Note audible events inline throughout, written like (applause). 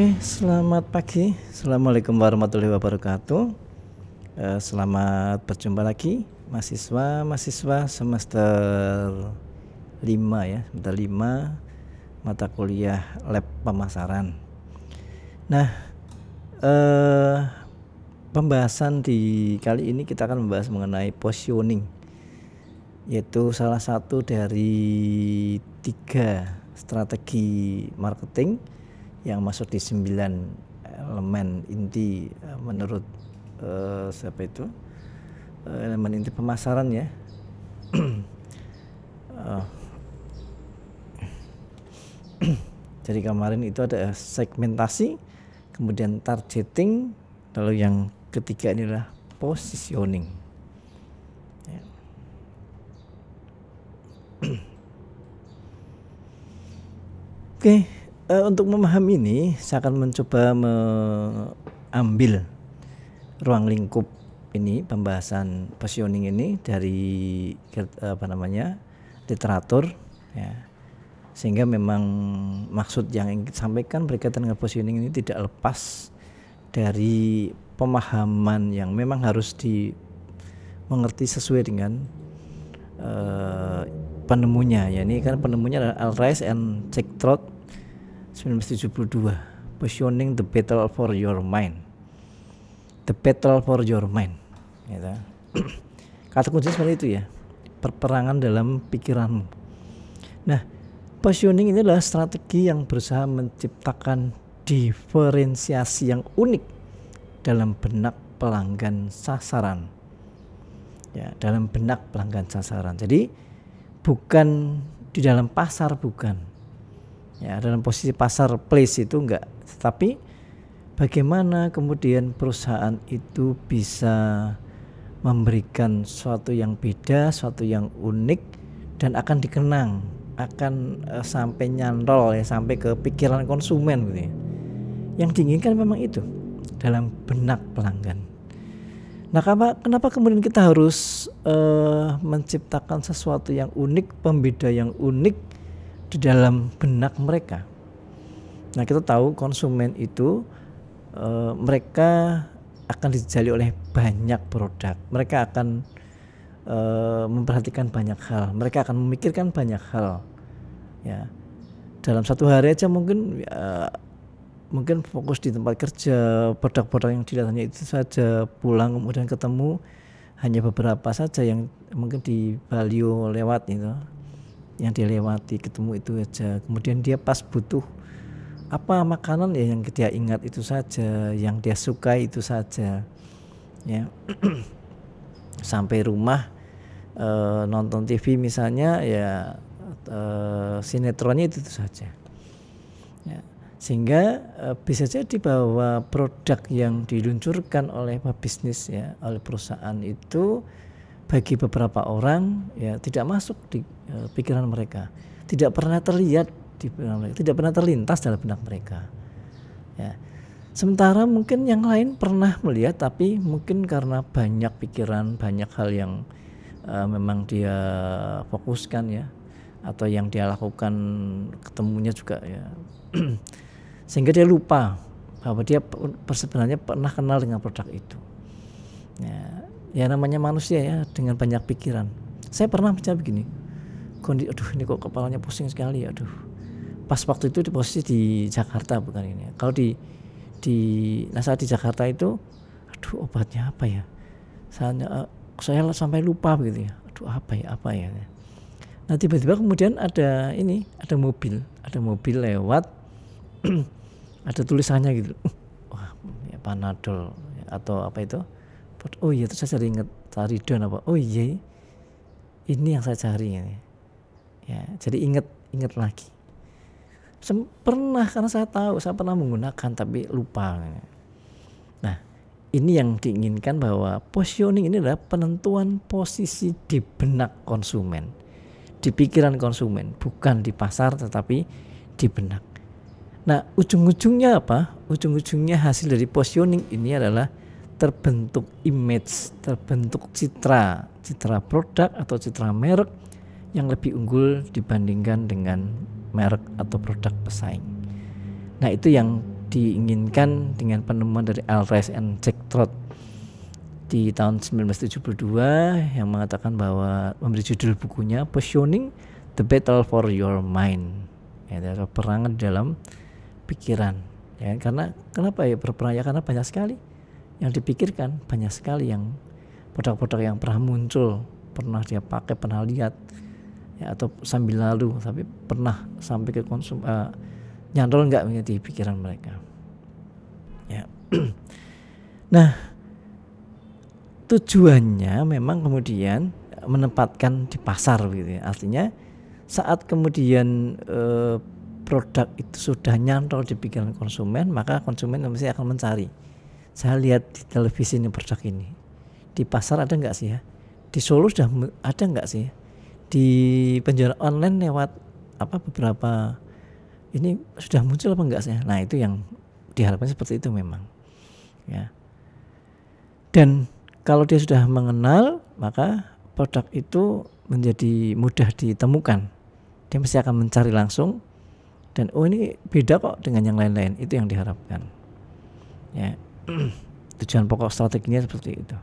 Oke, selamat pagi. Assalamualaikum warahmatullahi wabarakatuh. Eh, selamat berjumpa lagi mahasiswa mahasiswa semester 5 ya, semester 5 mata kuliah lab pemasaran. Nah, eh, pembahasan di kali ini kita akan membahas mengenai positioning, yaitu salah satu dari tiga strategi marketing yang masuk di sembilan elemen inti eh, menurut uh, siapa itu uh, elemen inti pemasaran ya uh, (clears throat) (clears throat) jadi kemarin itu ada segmentasi kemudian targeting lalu yang ketiga inilah positioning ya. (clears throat) oke okay uh, untuk memahami ini saya akan mencoba mengambil ruang lingkup ini pembahasan positioning ini dari apa namanya literatur ya sehingga memang maksud yang ingin sampaikan berkaitan dengan positioning ini tidak lepas dari pemahaman yang memang harus dimengerti sesuai dengan uh, penemunya ya ini kan penemunya adalah Rice and Trot 1972 Positioning the Battle for Your Mind The Battle for Your Mind gitu. (clears throat) kata kunci seperti itu ya perperangan dalam pikiranmu nah positioning ini adalah strategi yang berusaha menciptakan diferensiasi yang unik dalam benak pelanggan sasaran ya dalam benak pelanggan sasaran jadi bukan di dalam pasar bukan ya dalam posisi pasar place itu enggak tetapi bagaimana kemudian perusahaan itu bisa memberikan suatu yang beda suatu yang unik dan akan dikenang akan uh, sampai nyantol ya sampai ke pikiran konsumen gitu ya yang diinginkan memang itu dalam benak pelanggan Nah, kenapa, kenapa kemudian kita harus uh, menciptakan sesuatu yang unik, pembeda yang unik, di dalam benak mereka. Nah, kita tahu konsumen itu e, mereka akan dijali oleh banyak produk. Mereka akan e, memperhatikan banyak hal. Mereka akan memikirkan banyak hal. Ya. Dalam satu hari aja mungkin e, mungkin fokus di tempat kerja, produk-produk yang dilihatnya itu saja, pulang kemudian ketemu hanya beberapa saja yang mungkin di value lewat itu yang dilewati ketemu itu aja kemudian dia pas butuh apa makanan ya yang dia ingat itu saja yang dia suka itu saja ya (clears throat) sampai rumah e, nonton TV misalnya ya e, sinetronnya itu, itu saja ya. sehingga e, bisa jadi bahwa produk yang diluncurkan oleh bisnis ya oleh perusahaan itu bagi beberapa orang ya tidak masuk di Eh, pikiran mereka, tidak pernah terlihat di benak mereka, tidak pernah terlintas dalam benak mereka. Ya. Sementara mungkin yang lain pernah melihat, tapi mungkin karena banyak pikiran, banyak hal yang uh, memang dia fokuskan ya, atau yang dia lakukan ketemunya juga ya, (clears throat) sehingga dia lupa bahwa dia sebenarnya pernah kenal dengan produk itu. Ya, ya namanya manusia ya dengan banyak pikiran. Saya pernah percaya begini, kondi, aduh ini kok kepalanya pusing sekali aduh pas waktu itu di posisi di Jakarta bukan ini kalau di di nah saat di Jakarta itu aduh obatnya apa ya saya eh, saya sampai lupa begitu ya aduh apa ya apa ya nah tiba-tiba kemudian ada ini ada mobil ada mobil lewat (clears throat) ada tulisannya gitu (clears throat) wah ya panadol ya, atau apa itu oh iya itu saya cari inget taridon apa oh iya ini yang saya cari ini Ya, jadi ingat ingat lagi. Sem pernah karena saya tahu saya pernah menggunakan tapi lupa. Nah, ini yang diinginkan bahwa positioning ini adalah penentuan posisi di benak konsumen, di pikiran konsumen, bukan di pasar tetapi di benak. Nah, ujung-ujungnya apa? Ujung-ujungnya hasil dari positioning ini adalah terbentuk image, terbentuk citra, citra produk atau citra merek yang lebih unggul dibandingkan dengan merek atau produk pesaing. Nah, itu yang diinginkan dengan penemuan dari Alvarez and Jack Trot di tahun 1972 yang mengatakan bahwa memberi judul bukunya Positioning the Battle for Your Mind. Ya, ada perangan dalam pikiran. Ya, karena kenapa ya berperang ya karena banyak sekali yang dipikirkan, banyak sekali yang produk-produk yang pernah muncul, pernah dia pakai, pernah lihat ya, atau sambil lalu tapi pernah sampai ke konsum uh, eh, nyantol nggak menjadi pikiran mereka ya (clears throat) nah tujuannya memang kemudian menempatkan di pasar gitu ya artinya saat kemudian uh, produk itu sudah nyantol di pikiran konsumen maka konsumen mesti akan mencari saya lihat di televisi ini produk ini di pasar ada nggak sih ya di Solo sudah ada nggak sih ya? di penjualan online lewat apa beberapa ini sudah muncul apa enggak sih? Nah itu yang diharapkan seperti itu memang ya. Dan kalau dia sudah mengenal maka produk itu menjadi mudah ditemukan. Dia mesti akan mencari langsung dan oh ini beda kok dengan yang lain-lain itu yang diharapkan. Ya. (clears throat) Tujuan pokok strateginya seperti itu.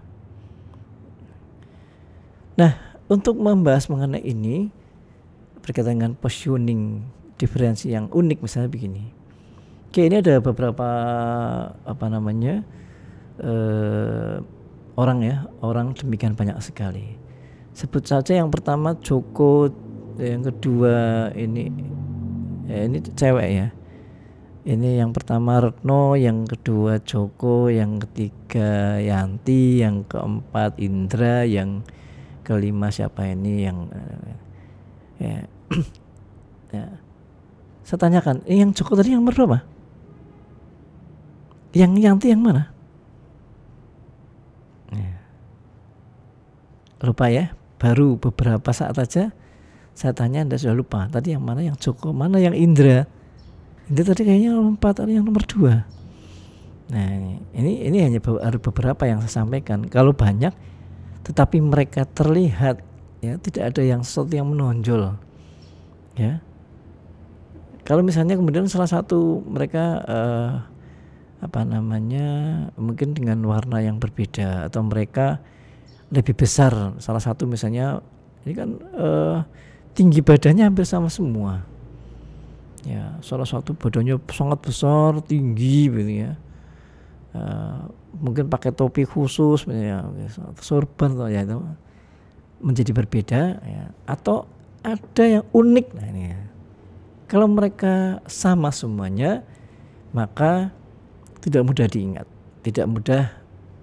Nah, untuk membahas mengenai ini berkaitan dengan positioning diferensi yang unik misalnya begini. Oke, ini ada beberapa apa namanya? Uh, orang ya, orang demikian banyak sekali. Sebut saja yang pertama Joko, yang kedua ini ya ini cewek ya. Ini yang pertama Retno, yang kedua Joko, yang ketiga Yanti, yang keempat Indra, yang kelima siapa ini yang eh, ya, (clears throat) ya. saya tanyakan eh, yang cukup tadi yang berapa yang yang yang mana ya. lupa ya baru beberapa saat aja saya tanya anda sudah lupa tadi yang mana yang cukup mana yang Indra Indra tadi kayaknya nomor empat atau yang nomor dua. nah ini ini hanya beberapa yang saya sampaikan kalau banyak tetapi mereka terlihat ya tidak ada yang sesuatu yang menonjol ya kalau misalnya kemudian salah satu mereka uh, apa namanya mungkin dengan warna yang berbeda atau mereka lebih besar salah satu misalnya ini kan uh, tinggi badannya hampir sama semua ya salah satu badannya sangat besar tinggi gitu ya uh, mungkin pakai topi khusus ya, sorban ya itu menjadi berbeda ya. atau ada yang unik nah ini ya. kalau mereka sama semuanya maka tidak mudah diingat tidak mudah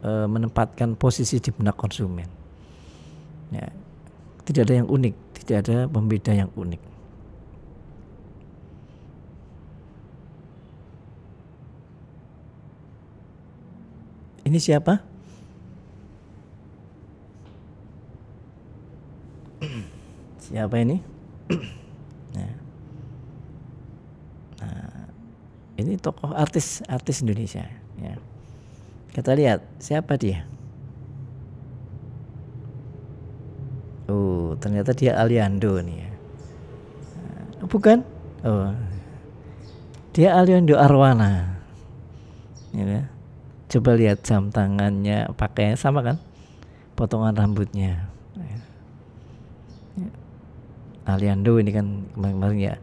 e, menempatkan posisi di benak konsumen ya tidak ada yang unik tidak ada pembeda yang unik Ini siapa? siapa ini? Nah. nah. ini tokoh artis artis Indonesia. Ya. Kita lihat siapa dia. Oh, ternyata dia Aliando nih ya. Nah, bukan? Oh. Dia Aliando Arwana. Ya, coba lihat jam tangannya pakainya sama kan potongan rambutnya ya. Aliando ini kan kemarin-kemarin ya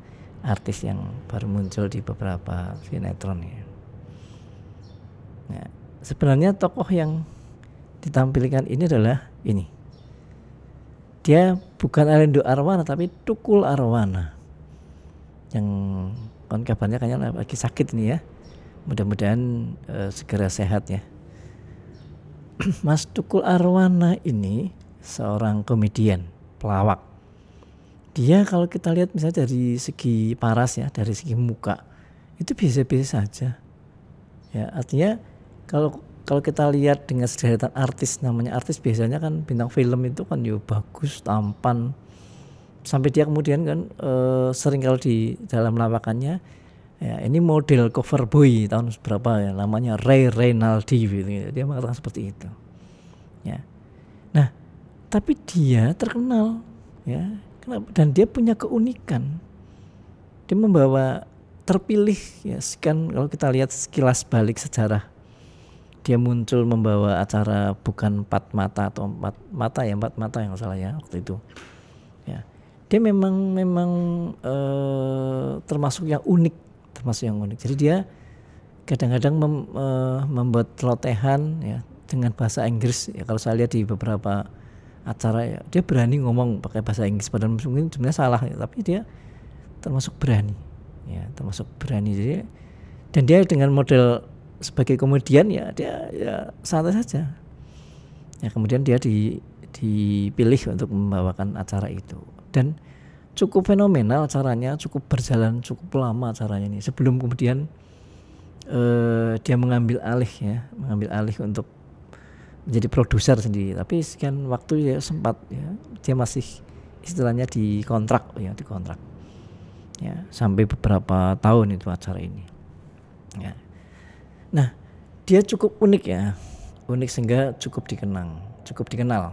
artis yang baru muncul di beberapa sinetron ya. Nah, sebenarnya tokoh yang ditampilkan ini adalah ini. Dia bukan Aliando Arwana tapi Tukul Arwana yang kan kabarnya kayaknya lagi sakit nih ya mudah-mudahan uh, segera sehat ya (clears throat) Mas Tukul Arwana ini seorang komedian pelawak dia kalau kita lihat misalnya dari segi paras ya dari segi muka itu biasa-biasa saja ya artinya kalau kalau kita lihat dengan sederetan artis namanya artis biasanya kan bintang film itu kan yo ya bagus tampan sampai dia kemudian kan e, sering kalau di dalam lawakannya Ya, ini model cover boy tahun berapa ya namanya Ray Reynaldi gitu, Dia mengatakan seperti itu. Ya. Nah, tapi dia terkenal ya. Kenapa? Dan dia punya keunikan. Dia membawa terpilih ya kan kalau kita lihat sekilas balik sejarah dia muncul membawa acara bukan empat mata atau empat mata ya empat mata yang salah ya waktu itu ya dia memang memang eh, termasuk yang unik termasuk yang unik. Jadi dia kadang-kadang mem, uh, membuat telotehan ya dengan bahasa Inggris. Ya, kalau saya lihat di beberapa acara ya dia berani ngomong pakai bahasa Inggris padahal mungkin sebenarnya salah ya, tapi dia termasuk berani ya termasuk berani jadi dan dia dengan model sebagai komedian ya dia ya santai saja ya kemudian dia di, dipilih untuk membawakan acara itu dan cukup fenomenal caranya, cukup berjalan cukup lama caranya ini sebelum kemudian uh, dia mengambil alih ya, mengambil alih untuk menjadi produser sendiri. Tapi sekian waktu ya sempat ya dia masih istilahnya dikontrak ya, dikontrak. Ya, sampai beberapa tahun itu acara ini. Ya. Nah, dia cukup unik ya. Unik sehingga cukup dikenang, cukup dikenal.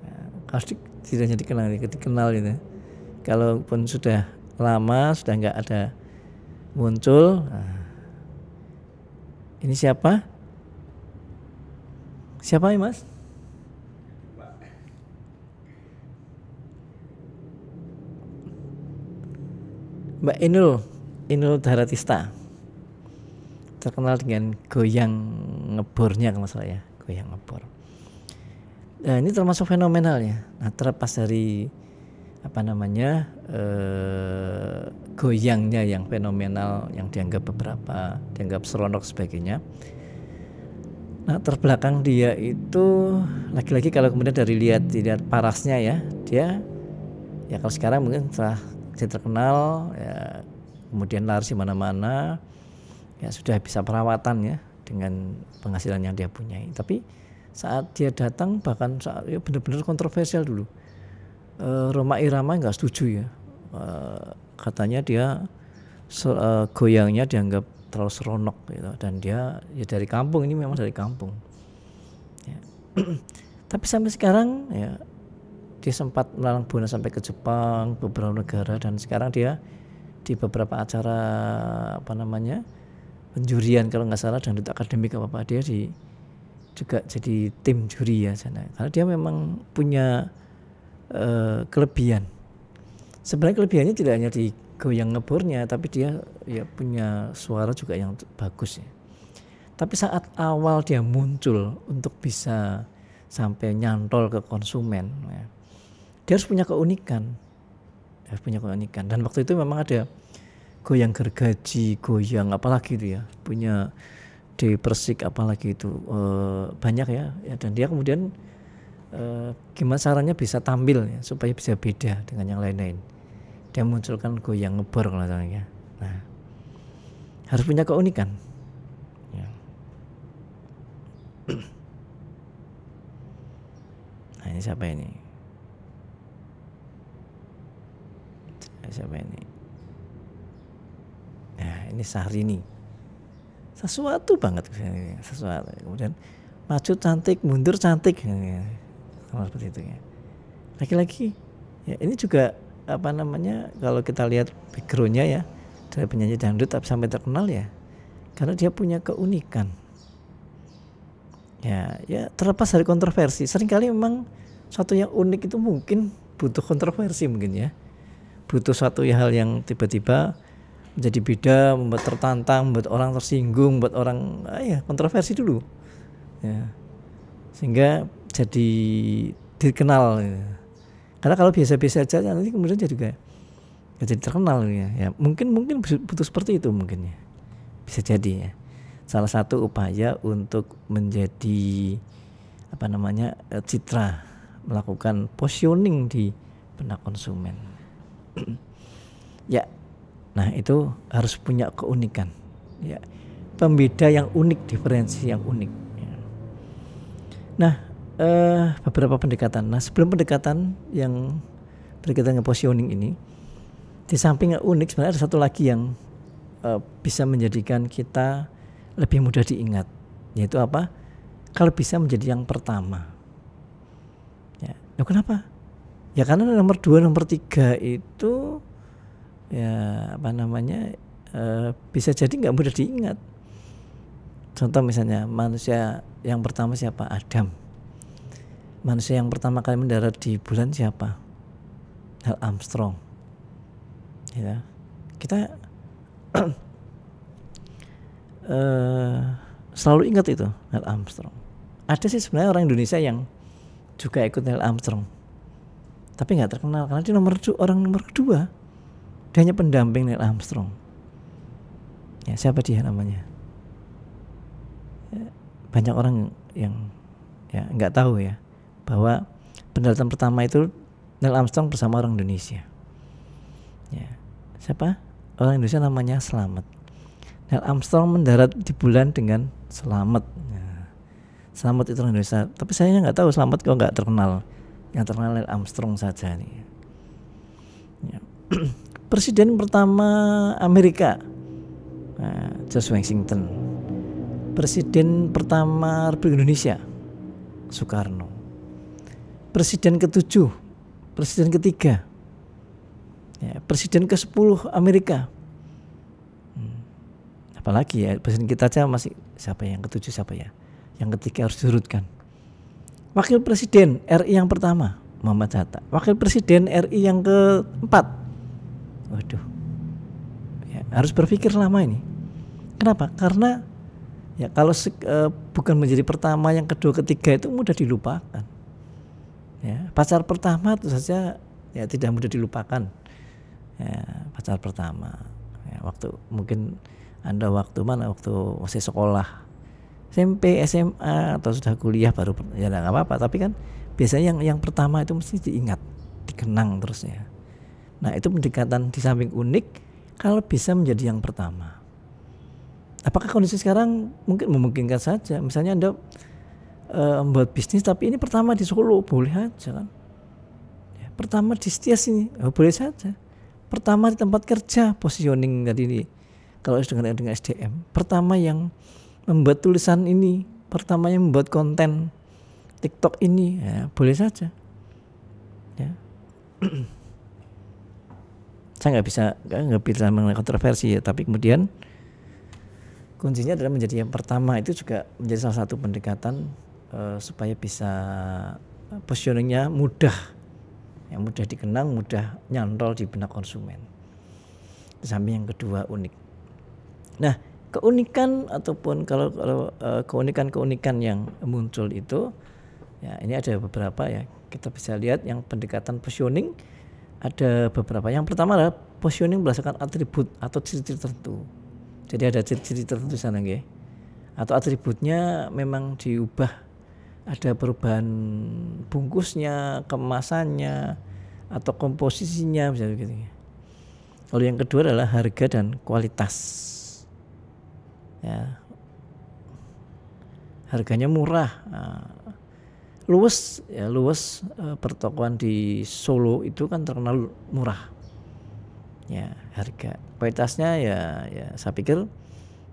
Ya, harus tidak hanya dikenal, dikenal gitu. Ya kalaupun sudah lama sudah nggak ada muncul nah, ini siapa siapa ini mas Mbak Inul Inul Daratista terkenal dengan goyang ngebornya kalau saya goyang ngebor nah ini termasuk fenomenalnya nah terlepas dari apa namanya eh, goyangnya yang fenomenal yang dianggap beberapa dianggap seronok sebagainya nah terbelakang dia itu lagi-lagi kalau kemudian dari lihat lihat parasnya ya dia ya kalau sekarang mungkin telah terkenal ya kemudian laris di mana-mana ya sudah bisa perawatan ya dengan penghasilan yang dia punya tapi saat dia datang bahkan saat ya benar-benar kontroversial dulu uh, Roma Irama nggak setuju ya. Eh, katanya dia eh, goyangnya dianggap terlalu seronok gitu dan dia ya dari kampung ini memang dari kampung. Ya. (clears throat) Tapi sampai sekarang ya dia sempat melalang buana sampai ke Jepang, beberapa negara dan sekarang dia di beberapa acara apa namanya penjurian kalau nggak salah dan itu akademik apa apa dia di juga jadi tim juri ya sana karena dia memang punya Eh, kelebihan. Sebenarnya kelebihannya tidak hanya di goyang ngebornya, tapi dia ya punya suara juga yang bagus ya. Tapi saat awal dia muncul untuk bisa sampai nyantol ke konsumen, ya, dia harus punya keunikan, dia harus punya keunikan. Dan waktu itu memang ada goyang gergaji, goyang apalagi itu ya, punya di Persik apalagi itu e, banyak ya. ya. Dan dia kemudian Eh, gimana caranya bisa tampil ya, supaya bisa beda dengan yang lain-lain dia munculkan goyang ngebor kalau misalnya ya. nah harus punya keunikan ya. (clears throat) nah ini siapa ini nah, siapa ini nah ini ini sesuatu banget sesuatu kemudian maju cantik mundur cantik kalau seperti itu ya lagi-lagi ya ini juga apa namanya kalau kita lihat backgroundnya ya dari penyanyi dangdut sampai terkenal ya karena dia punya keunikan ya ya terlepas dari kontroversi seringkali memang satu yang unik itu mungkin butuh kontroversi mungkin ya butuh satu hal yang tiba-tiba menjadi beda membuat tertantang membuat orang tersinggung membuat orang ah ya kontroversi dulu ya sehingga jadi dikenal karena kalau biasa-biasa aja nanti kemudian jadi juga ya jadi terkenal gitu ya. ya mungkin mungkin butuh seperti itu mungkin ya bisa jadi ya salah satu upaya untuk menjadi apa namanya eh, citra melakukan positioning di benak konsumen (clears throat) ya nah itu harus punya keunikan ya pembeda yang unik diferensi yang unik ya. nah uh, beberapa pendekatan. Nah, sebelum pendekatan yang berkaitan dengan positioning ini, di samping unik sebenarnya ada satu lagi yang uh, bisa menjadikan kita lebih mudah diingat, yaitu apa? Kalau bisa menjadi yang pertama. Ya, kenapa? Ya karena nomor dua, nomor tiga itu ya apa namanya e, bisa jadi nggak mudah diingat. Contoh misalnya manusia yang pertama siapa Adam manusia yang pertama kali mendarat di bulan siapa? Neil Armstrong. Ya. Kita uh, (clears throat) selalu ingat itu Neil Armstrong. Ada sih sebenarnya orang Indonesia yang juga ikut Neil Armstrong. Tapi nggak terkenal karena dia nomor orang nomor kedua. Dia hanya pendamping Neil Armstrong. Ya, siapa dia namanya? Ya, banyak orang yang ya nggak tahu ya bahwa pendaratan pertama itu Neil Armstrong bersama orang Indonesia. Ya. Siapa? Orang Indonesia namanya Selamat. Neil Armstrong mendarat di bulan dengan selamat. Ya. Selamat itu orang Indonesia. Tapi saya nggak tahu Selamat kok nggak terkenal. Yang terkenal Neil Armstrong saja nih. Ya. (clears throat) Presiden pertama Amerika nah, George Washington. Presiden pertama Republik Indonesia Soekarno presiden ke-7, presiden ketiga, ya, presiden ke sepuluh Amerika. Hmm. Apalagi ya presiden kita aja masih siapa ya, yang ketujuh siapa ya? Yang ketiga harus diurutkan. Wakil Presiden RI yang pertama Muhammad Hatta. Wakil Presiden RI yang keempat. Waduh. Ya, harus berpikir lama ini. Kenapa? Karena ya kalau uh, bukan menjadi pertama, yang kedua, ketiga itu mudah dilupakan. Ya, pacar pertama itu saja ya tidak mudah dilupakan. Ya, pacar pertama. Ya, waktu mungkin Anda waktu mana? Waktu masih sekolah. SMP, SMA atau sudah kuliah baru ya nggak apa-apa, tapi kan biasanya yang yang pertama itu mesti diingat, dikenang terus ya. Nah, itu pendekatan di samping unik kalau bisa menjadi yang pertama. Apakah kondisi sekarang mungkin memungkinkan saja? Misalnya Anda uh, membuat bisnis tapi ini pertama di Solo boleh aja kan ya, pertama di setiap sini oh, boleh saja pertama di tempat kerja positioning tadi ini kalau dengan dengan SDM pertama yang membuat tulisan ini pertama yang membuat konten TikTok ini ya, boleh saja ya (clears throat) saya nggak bisa nggak bisa mengenai kontroversi ya tapi kemudian kuncinya adalah menjadi yang pertama itu juga menjadi salah satu pendekatan Eh, supaya bisa eh, positioningnya mudah yang mudah dikenang mudah nyantol di benak konsumen sampai yang kedua unik nah keunikan ataupun kalau kalau eh, keunikan-keunikan yang muncul itu ya ini ada beberapa ya kita bisa lihat yang pendekatan positioning ada beberapa yang pertama adalah positioning berdasarkan atribut atau ciri-ciri tertentu jadi ada ciri-ciri tertentu sana ya atau atributnya memang diubah ada perubahan bungkusnya, kemasannya, atau komposisinya misalnya gitu. Lalu yang kedua adalah harga dan kualitas. Ya. Harganya murah. Nah, luwes ya luwes e, pertokoan di Solo itu kan terkenal murah. Ya, harga. Kualitasnya ya ya saya pikir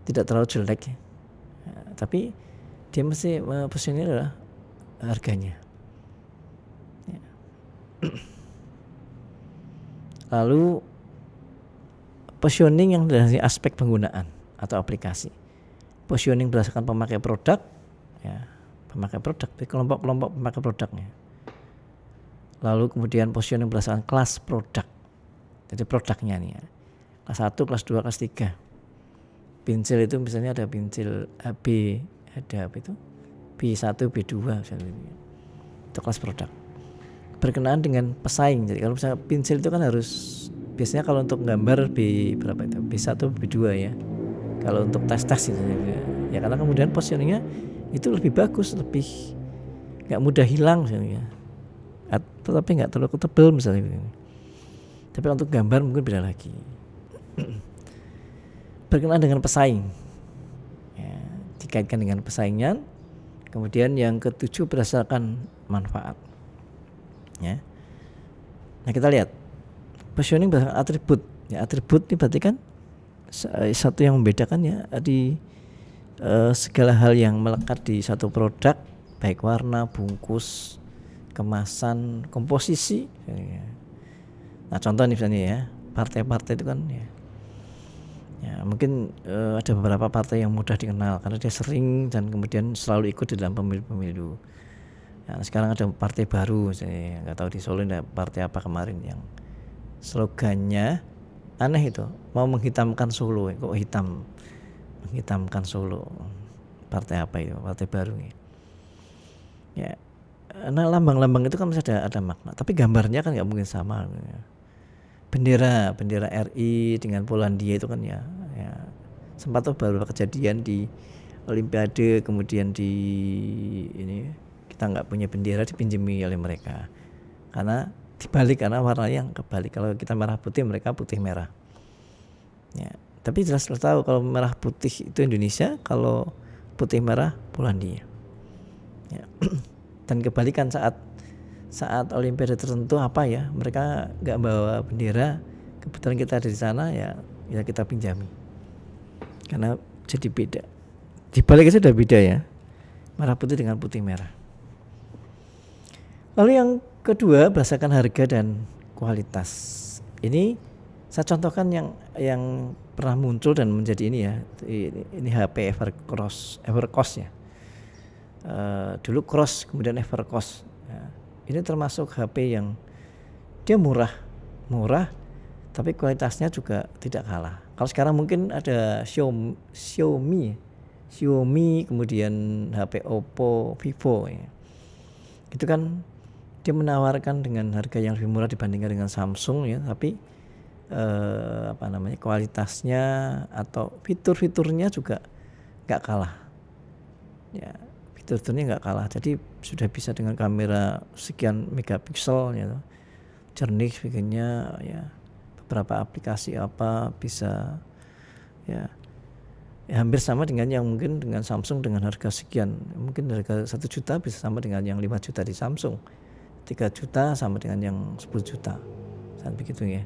tidak terlalu jelek. Ya, tapi dia mesti e, posisinya adalah harganya. Ya. Lalu positioning yang dari aspek penggunaan atau aplikasi. Positioning berdasarkan pemakai produk, ya, pemakai produk, kelompok-kelompok pemakai produknya. Lalu kemudian positioning berdasarkan kelas produk. Jadi produknya nih ya. Kelas 1, kelas 2, kelas 3. Pincil itu misalnya ada pincil AB, ada apa itu? B1, B2 misalnya. Itu kelas produk. Berkenaan dengan pesaing. Jadi kalau misalnya pensil itu kan harus biasanya kalau untuk gambar B berapa itu? B1, B2 ya. Kalau untuk tes-tes itu ya. ya karena kemudian positioningnya itu lebih bagus, lebih nggak mudah hilang misalnya. Tetapi nggak terlalu tebel misalnya. Gitu. Tapi untuk gambar mungkin beda lagi. (clears throat) Berkenaan dengan pesaing, ya, dikaitkan dengan pesaingan Kemudian yang ketujuh berdasarkan manfaat. Ya. Nah kita lihat positioning berdasarkan atribut. Ya, atribut ini berarti kan eh, satu yang membedakan ya di uh, segala hal yang melekat di satu produk baik warna, bungkus, kemasan, komposisi. Nah contoh nih misalnya ya partai-partai itu kan ya ya mungkin uh, ada beberapa partai yang mudah dikenal karena dia sering dan kemudian selalu ikut di dalam pemilu-pemilu ya, sekarang ada partai baru saya nggak tahu di Solo ada partai apa kemarin yang slogannya aneh itu mau menghitamkan Solo kok hitam menghitamkan Solo partai apa itu partai baru ya ya nah lambang-lambang itu kan masih ada ada makna tapi gambarnya kan nggak mungkin sama gitu ya bendera bendera RI dengan Polandia itu kan ya, ya sempat tuh beberapa kejadian di Olimpiade kemudian di ini kita nggak punya bendera dipinjami oleh mereka karena dibalik karena warna yang kebalik kalau kita merah putih mereka putih merah ya tapi jelas tahu kalau merah putih itu Indonesia kalau putih merah Polandia ya. (clears throat) dan kebalikan saat saat olimpiade tertentu apa ya mereka nggak bawa bendera kebetulan kita ada di sana ya ya kita pinjami karena jadi beda di balik itu sudah beda ya merah putih dengan putih merah lalu yang kedua berdasarkan harga dan kualitas ini saya contohkan yang yang pernah muncul dan menjadi ini ya ini, ini HP Evercross Evercross ya uh, dulu Cross kemudian Evercross ya ini termasuk HP yang dia murah murah tapi kualitasnya juga tidak kalah kalau sekarang mungkin ada Xiaomi Xiaomi, kemudian HP Oppo Vivo ya. itu kan dia menawarkan dengan harga yang lebih murah dibandingkan dengan Samsung ya tapi eh, apa namanya kualitasnya atau fitur-fiturnya juga nggak kalah ya tentunya nggak kalah. Jadi sudah bisa dengan kamera sekian megapiksel ya. Jernih bikinnya ya beberapa aplikasi apa bisa ya, ya hampir sama dengan yang mungkin dengan Samsung dengan harga sekian mungkin harga satu juta bisa sama dengan yang lima juta di Samsung tiga juta sama dengan yang sepuluh juta saat begitu ya.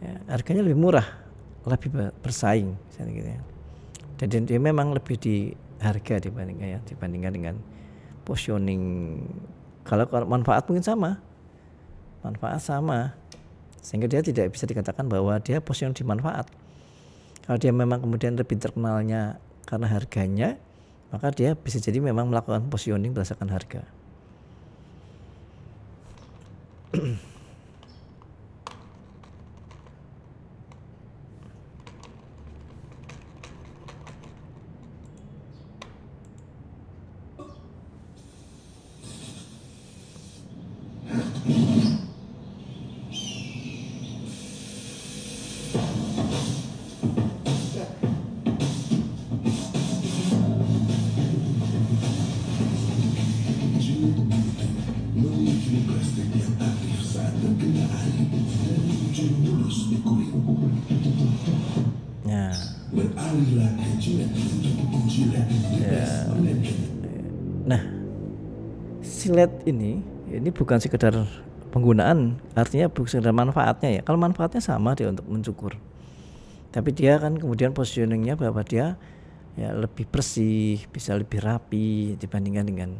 ya harganya lebih murah lebih bersaing misalnya gitu ya dan dia memang lebih di harga dibandingkan ya dibandingkan dengan positioning kalau manfaat mungkin sama manfaat sama sehingga dia tidak bisa dikatakan bahwa dia positioning di manfaat kalau dia memang kemudian lebih terkenalnya karena harganya maka dia bisa jadi memang melakukan positioning berdasarkan harga Ya. ya. Nah, silet ini ya ini bukan sekedar penggunaan, artinya bukan sekedar manfaatnya ya. Kalau manfaatnya sama dia untuk mencukur, tapi dia kan kemudian positioningnya bahwa dia ya lebih bersih, bisa lebih rapi dibandingkan dengan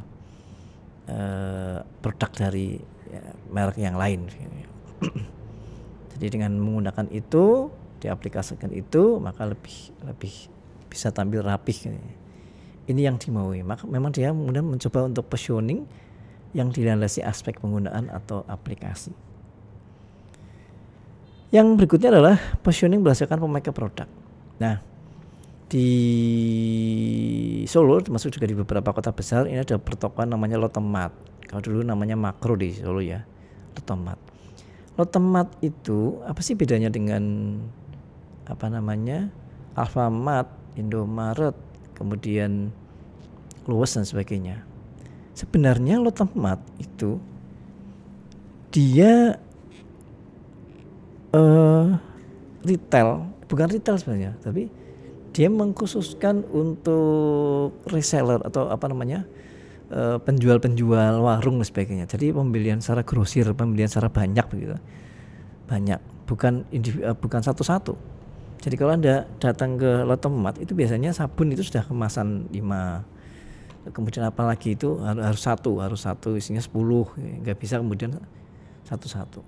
uh, produk dari ya, merek yang lain. (clears throat) Jadi dengan menggunakan itu, diaplikasikan itu, maka lebih lebih bisa tampil rapih. Ini yang dimaui. Maka memang dia kemudian mencoba untuk positioning yang dilandasi aspek penggunaan atau aplikasi. Yang berikutnya adalah positioning berdasarkan pemakai produk. Nah, di Solo termasuk juga di beberapa kota besar ini ada pertokoan namanya Lotemat. Kalau dulu namanya Makro di Solo ya. Lotemat. Lotemat itu apa sih bedanya dengan apa namanya Alfamart, Indomaret, kemudian Luwes dan sebagainya. Sebenarnya Lotemat itu dia uh, retail, bukan retail sebenarnya, tapi dia mengkhususkan untuk reseller atau apa namanya Eh, penjual-penjual warung dan sebagainya. Jadi pembelian secara grosir, pembelian secara banyak begitu. Banyak, bukan eh, bukan satu-satu. Jadi kalau Anda datang ke lotemat itu biasanya sabun itu sudah kemasan 5. Kemudian apa lagi itu harus satu, harus satu isinya 10, nggak bisa kemudian satu-satu.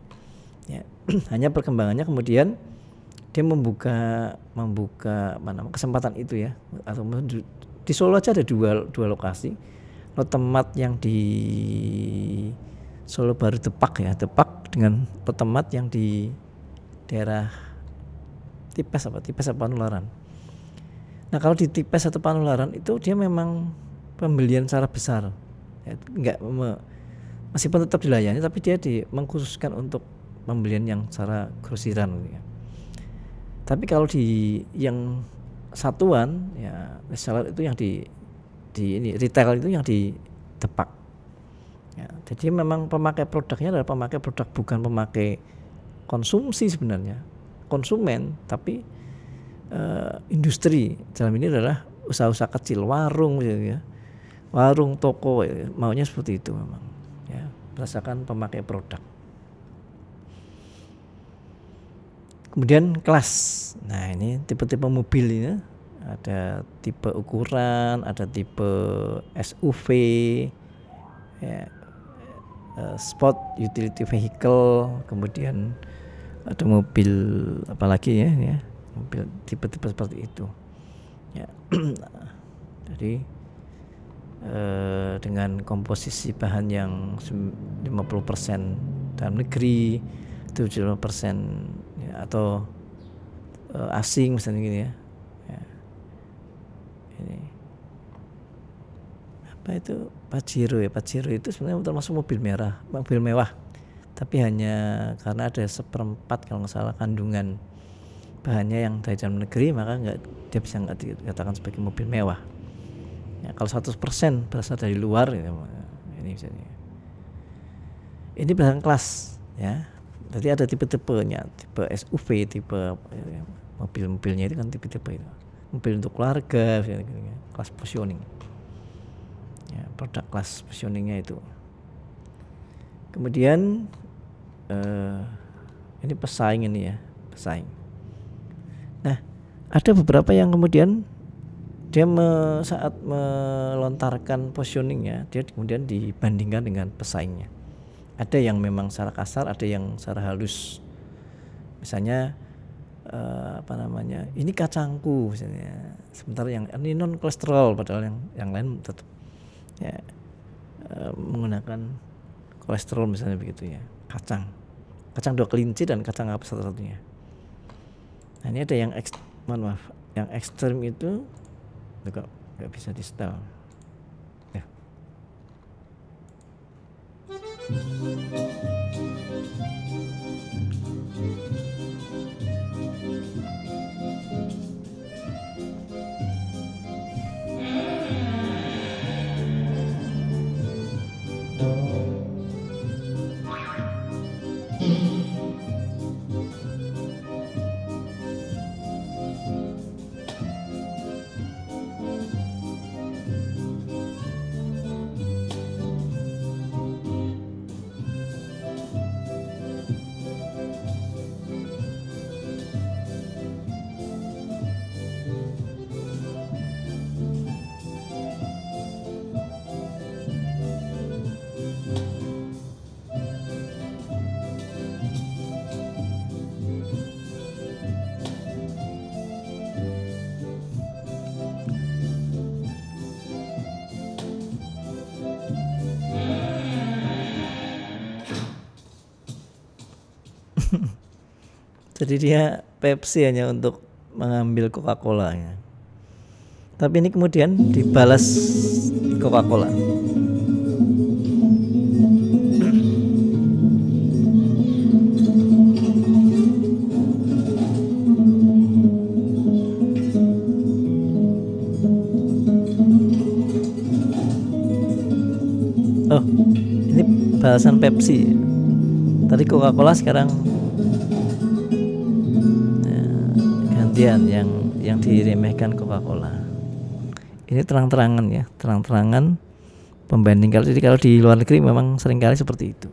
Ya. (clears throat) Hanya perkembangannya kemudian dia membuka membuka mana kesempatan itu ya atau di Solo aja ada dua dua lokasi petemat yang di Solo baru Depak ya Depak dengan petemat yang di daerah tipes apa tipes apa penularan nah kalau di tipes atau penularan itu dia memang pembelian secara besar ya, enggak me, pun tetap dilayani tapi dia di, mengkhususkan untuk pembelian yang secara grosiran gitu ya. tapi kalau di yang satuan ya misalnya itu yang di di ini retail itu yang di depak ya, jadi memang pemakai produknya adalah pemakai produk bukan pemakai konsumsi sebenarnya konsumen tapi uh, industri dalam ini adalah usaha-usaha kecil warung gitu ya warung toko ya. maunya seperti itu memang ya berdasarkan pemakai produk kemudian kelas nah ini tipe-tipe mobil ini ada tipe ukuran ada tipe SUV ya, eh, sport utility vehicle kemudian ada mobil apalagi ya ya mobil tipe-tipe seperti itu ya (clears throat) jadi eh, dengan komposisi bahan yang 50% dalam negeri 75% ya, atau eh, asing misalnya gini ya ini iya. apa itu Pajero ya Pajero itu sebenarnya termasuk mobil merah mobil mewah tapi hanya karena ada seperempat kalau nggak salah kandungan bahannya yang dari dalam negeri maka nggak dia bisa nggak dikatakan sebagai mobil mewah ya, kalau 100% berasal dari luar ya, ini misalnya ini berdasarkan kelas ya jadi ada tipe-tipenya tipe SUV tipe ya, mobil-mobilnya itu kan tipe-tipe itu mobil untuk keluarga gitu kan. kelas positioning ya, produk kelas positioningnya itu kemudian eh, ini pesaing ini ya pesaing nah ada beberapa yang kemudian dia me, saat melontarkan positioningnya dia kemudian dibandingkan dengan pesaingnya ada yang memang secara kasar ada yang secara halus misalnya Eh, apa namanya ini kacangku misalnya sebentar yang ini non kolesterol padahal yang yang lain tetap ya eh, menggunakan kolesterol misalnya begitu ya kacang kacang dua kelinci dan kacang apa satu-satunya nah ini ada yang ekst maaf, maaf yang ekstrem itu juga nggak bisa di setel ya. jadi dia Pepsi hanya untuk mengambil Coca-Cola ya. Tapi ini kemudian dibalas Coca-Cola. Oh, ini balasan Pepsi. Tadi Coca-Cola sekarang kemudian yang yang diremehkan Coca-Cola ini terang-terangan ya terang-terangan pembanding kalau jadi kalau di luar negeri memang seringkali seperti itu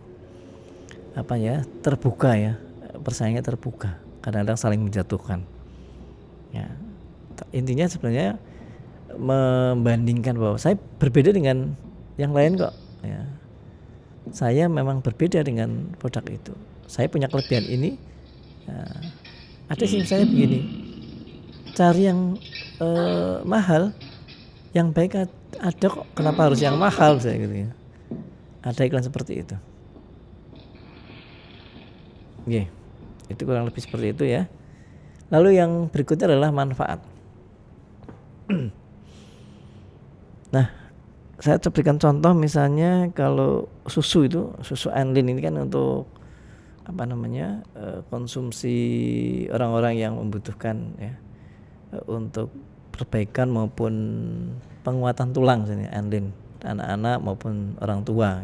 apa ya terbuka ya persaingannya terbuka kadang-kadang saling menjatuhkan ya intinya sebenarnya membandingkan bahwa saya berbeda dengan yang lain kok ya saya memang berbeda dengan produk itu saya punya kelebihan ini ya, ada sih misalnya begini cari yang uh, mahal yang baik ada kok kenapa harus yang mahal saya gitu ya ada iklan seperti itu Oke, itu kurang lebih seperti itu ya lalu yang berikutnya adalah manfaat (clears throat) nah saya berikan contoh misalnya kalau susu itu susu anlin ini kan untuk apa namanya eh, konsumsi orang-orang yang membutuhkan ya untuk perbaikan maupun penguatan tulang sini andin anak-anak maupun orang tua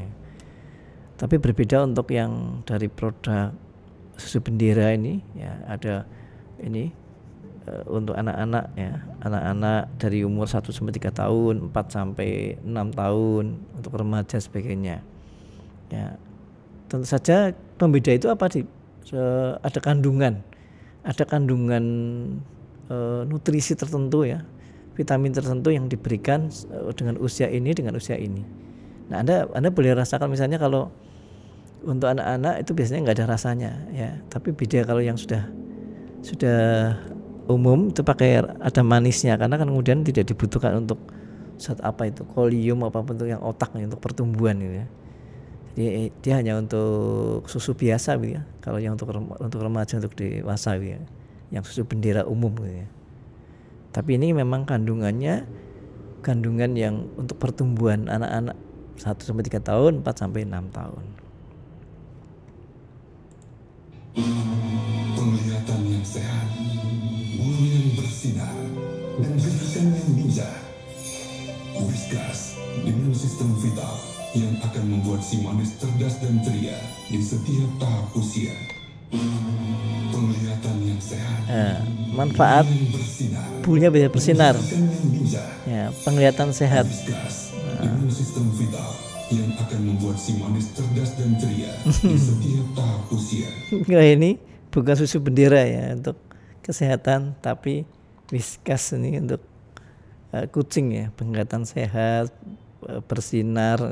tapi berbeda untuk yang dari produk susu bendera ini ya ada ini uh, untuk anak-anak ya anak-anak dari umur 1 sampai 3 tahun 4 sampai 6 tahun untuk remaja sebagainya ya tentu saja pembeda itu apa sih ada kandungan ada kandungan Eh, nutrisi tertentu ya vitamin tertentu yang diberikan eh, dengan usia ini dengan usia ini nah anda anda boleh rasakan misalnya kalau untuk anak-anak itu biasanya nggak ada rasanya ya tapi beda kalau yang sudah sudah umum itu pakai ada manisnya karena kan kemudian tidak dibutuhkan untuk saat apa itu kolium apapun untuk yang otak untuk pertumbuhan ini. ya dia, eh, dia hanya untuk susu biasa gitu ya kalau yang untuk untuk remaja untuk dewasa gitu ya yang susu bendera umum gitu ya. Tapi ini memang kandungannya kandungan yang untuk pertumbuhan anak-anak 1 sampai 3 tahun, 4 sampai 6 tahun. Penglihatan yang sehat, bulu yang bersinar, dan gerakan yang ninja. Whiskas dengan sistem vital yang akan membuat si manis cerdas dan ceria di setiap tahap usia ya, manfaat bulunya bisa bersinar. Ya, penglihatan sehat. Nah. yang akan membuat Simonis cerdas dan ceria di (laughs) setiap tahap usia. Nah, ini bukan susu bendera ya untuk kesehatan, tapi whiskas ini untuk uh, kucing ya, penglihatan sehat, eh, bersinar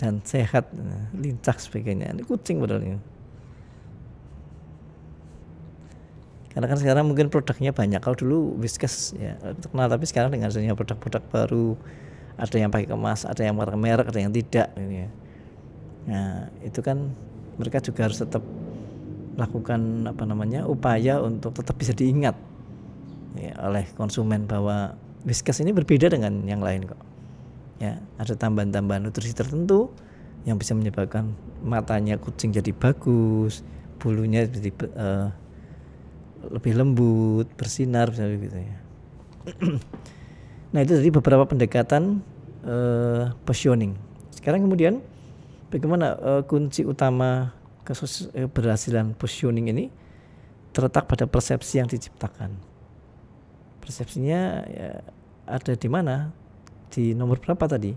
dan sehat, eh, lincah sebagainya. Ini kucing padahal ini. karena kan sekarang mungkin produknya banyak kalau dulu Whiskas ya terkenal tapi sekarang dengan adanya produk-produk baru ada yang pakai kemas ada yang pakai merek ada yang tidak gitu ya nah itu kan mereka juga harus tetap lakukan apa namanya upaya untuk tetap bisa diingat ya, oleh konsumen bahwa Whiskas ini berbeda dengan yang lain kok ya ada tambahan-tambahan nutrisi tertentu yang bisa menyebabkan matanya kucing jadi bagus bulunya jadi uh, lebih lembut, bersinar misalnya gitu ya. (clears throat) nah, itu tadi beberapa pendekatan uh, positioning. Sekarang kemudian bagaimana uh, kunci utama eh, keberhasilan positioning ini terletak pada persepsi yang diciptakan. Persepsinya ya, ada di mana? Di nomor berapa tadi?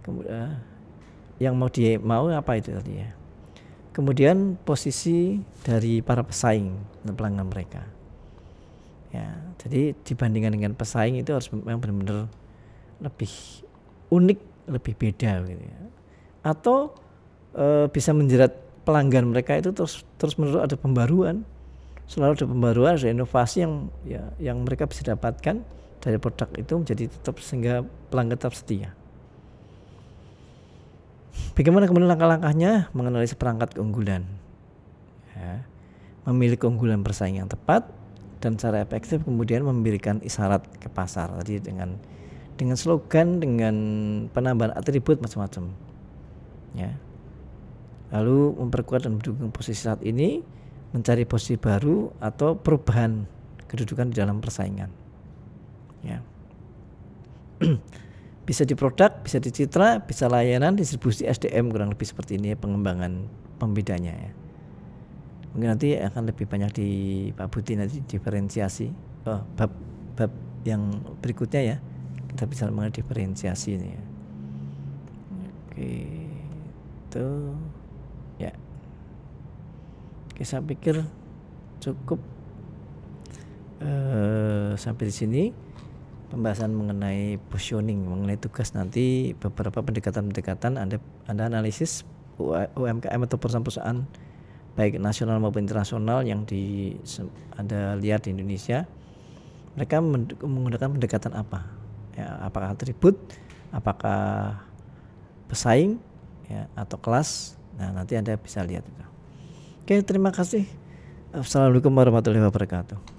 Kemudian uh, yang mau dia mau apa itu tadi ya? kemudian posisi dari para pesaing dan pelanggan mereka. Ya, jadi dibandingkan dengan pesaing itu harus memang benar-benar lebih unik, lebih beda gitu ya. Atau e, bisa menjerat pelanggan mereka itu terus terus menerus ada pembaruan. Selalu ada pembaruan, ada inovasi yang ya yang mereka bisa dapatkan dari produk itu menjadi tetap sehingga pelanggan tetap setia. Bagaimana kemudian langkah-langkahnya mengenali seperangkat keunggulan? Ya. Memilih keunggulan persaing yang tepat dan cara efektif kemudian memberikan isyarat ke pasar tadi dengan dengan slogan dengan penambahan atribut macam-macam ya lalu memperkuat dan mendukung posisi saat ini mencari posisi baru atau perubahan kedudukan di dalam persaingan ya (clears throat) (clears throat) bisa di produk, bisa di citra, bisa layanan, distribusi SDM kurang lebih seperti ini ya, pengembangan pembedanya ya. Mungkin nanti akan lebih banyak di Pak Budi nanti diferensiasi oh, bab bab yang berikutnya ya kita bisa mengenai diferensiasi ini ya. Oke itu ya. Oke saya pikir cukup uh, sampai di sini pembahasan mengenai positioning, mengenai tugas nanti beberapa pendekatan-pendekatan Anda Anda analisis UMKM atau perusahaan-perusahaan baik nasional maupun internasional yang di Anda lihat di Indonesia mereka menggunakan pendekatan apa? Ya, apakah atribut, apakah pesaing ya, atau kelas? Nah, nanti Anda bisa lihat itu. Oke, terima kasih. Assalamualaikum warahmatullahi wabarakatuh.